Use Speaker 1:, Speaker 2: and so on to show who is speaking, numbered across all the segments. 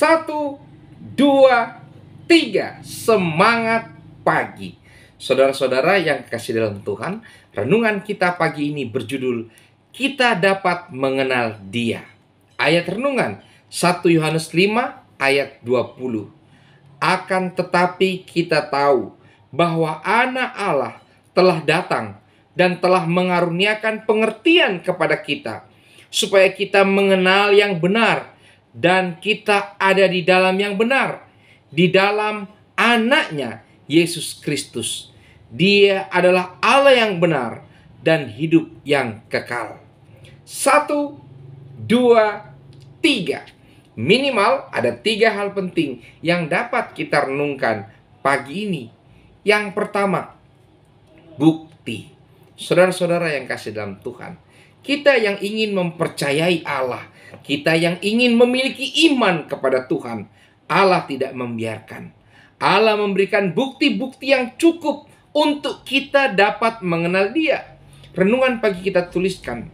Speaker 1: Satu, dua, tiga. Semangat pagi. Saudara-saudara yang kasih dalam Tuhan, renungan kita pagi ini berjudul Kita Dapat Mengenal Dia. Ayat renungan 1 Yohanes 5 ayat 20. Akan tetapi kita tahu bahwa anak Allah telah datang dan telah mengaruniakan pengertian kepada kita supaya kita mengenal yang benar dan kita ada di dalam yang benar, di dalam anaknya Yesus Kristus. Dia adalah Allah yang benar dan hidup yang kekal. Satu, dua, tiga. Minimal ada tiga hal penting yang dapat kita renungkan pagi ini. Yang pertama, bukti. Saudara-saudara yang kasih dalam Tuhan, kita yang ingin mempercayai Allah, kita yang ingin memiliki iman kepada Tuhan, Allah tidak membiarkan. Allah memberikan bukti-bukti yang cukup untuk kita dapat mengenal Dia. Renungan pagi kita tuliskan,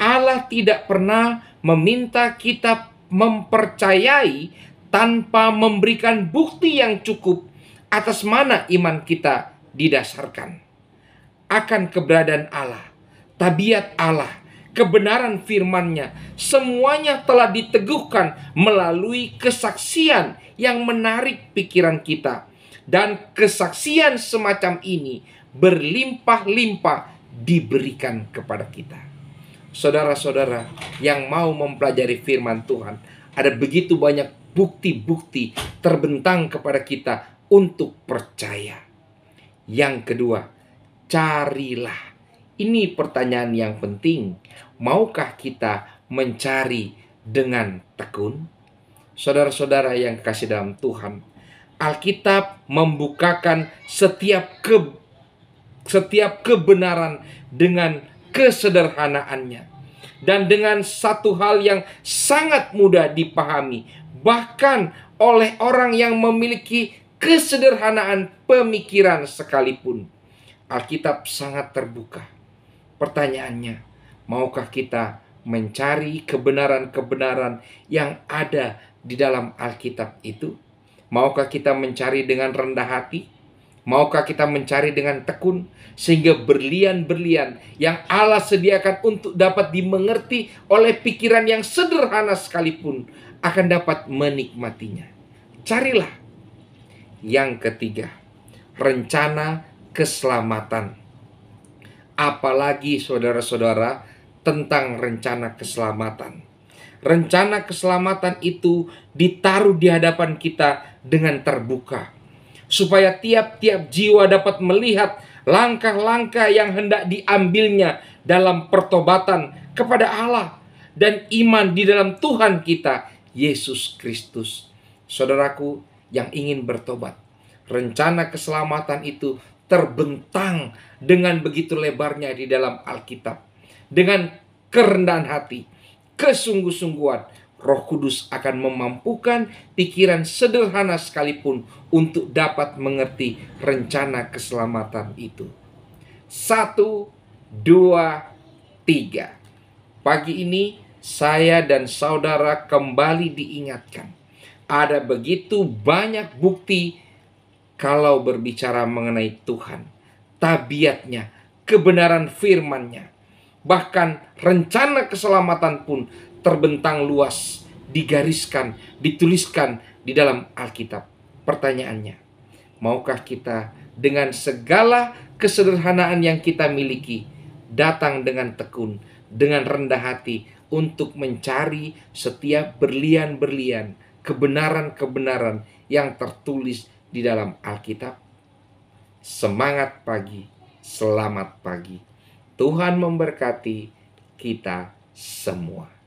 Speaker 1: Allah tidak pernah meminta kita mempercayai tanpa memberikan bukti yang cukup atas mana iman kita didasarkan akan keberadaan Allah, tabiat Allah, kebenaran firman-Nya. Semuanya telah diteguhkan melalui kesaksian yang menarik pikiran kita. Dan kesaksian semacam ini berlimpah-limpah diberikan kepada kita. Saudara-saudara yang mau mempelajari firman Tuhan, ada begitu banyak bukti-bukti terbentang kepada kita untuk percaya. Yang kedua, carilah ini pertanyaan yang penting. Maukah kita mencari dengan tekun? Saudara-saudara yang kasih dalam Tuhan, Alkitab membukakan setiap ke setiap kebenaran dengan kesederhanaannya dan dengan satu hal yang sangat mudah dipahami bahkan oleh orang yang memiliki kesederhanaan pemikiran sekalipun Alkitab sangat terbuka Pertanyaannya, maukah kita mencari kebenaran-kebenaran yang ada di dalam Alkitab itu? Maukah kita mencari dengan rendah hati? Maukah kita mencari dengan tekun sehingga berlian-berlian yang Allah sediakan untuk dapat dimengerti oleh pikiran yang sederhana sekalipun akan dapat menikmatinya. Carilah. Yang ketiga, rencana keselamatan apalagi saudara-saudara tentang rencana keselamatan. Rencana keselamatan itu ditaruh di hadapan kita dengan terbuka, supaya tiap-tiap jiwa dapat melihat langkah-langkah yang hendak diambilnya dalam pertobatan kepada Allah dan iman di dalam Tuhan kita Yesus Kristus. Saudaraku yang ingin bertobat, rencana keselamatan itu terbentang dengan begitu lebarnya di dalam Alkitab. Dengan kerendahan hati, kesungguh-sungguhan, Roh Kudus akan memampukan pikiran sederhana sekalipun untuk dapat mengerti rencana keselamatan itu. Satu, dua, tiga. Pagi ini saya dan saudara kembali diingatkan. Ada begitu banyak bukti kalau berbicara mengenai Tuhan, tabiatnya, kebenaran firman-Nya, bahkan rencana keselamatan pun terbentang luas, digariskan, dituliskan di dalam Alkitab. Pertanyaannya, maukah kita dengan segala kesederhanaan yang kita miliki datang dengan tekun, dengan rendah hati untuk mencari setiap berlian-berlian, kebenaran-kebenaran yang tertulis di dalam Alkitab. Semangat pagi, selamat pagi. Tuhan memberkati kita semua.